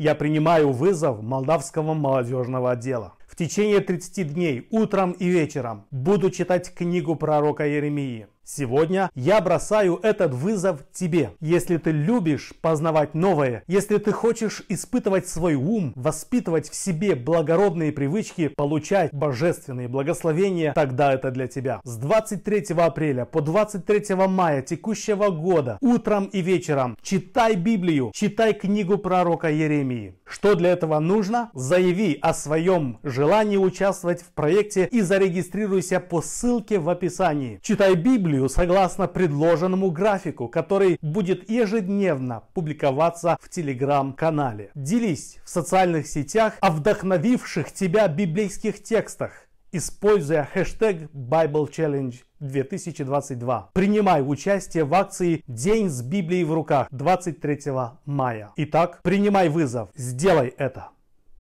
Я принимаю вызов молдавского молодежного отдела. В течение 30 дней, утром и вечером, буду читать книгу пророка Еремии. Сегодня я бросаю этот вызов тебе. Если ты любишь познавать новое, если ты хочешь испытывать свой ум, воспитывать в себе благородные привычки, получать божественные благословения, тогда это для тебя. С 23 апреля по 23 мая текущего года, утром и вечером, читай Библию, читай книгу пророка Еремии. Что для этого нужно? Заяви о своем желании участвовать в проекте и зарегистрируйся по ссылке в описании. Читай Библию Библию согласно предложенному графику, который будет ежедневно публиковаться в телеграм-канале. Делись в социальных сетях о вдохновивших тебя библейских текстах, используя хэштег Bible Challenge 2022. Принимай участие в акции «День с Библией в руках» 23 мая. Итак, принимай вызов, сделай это!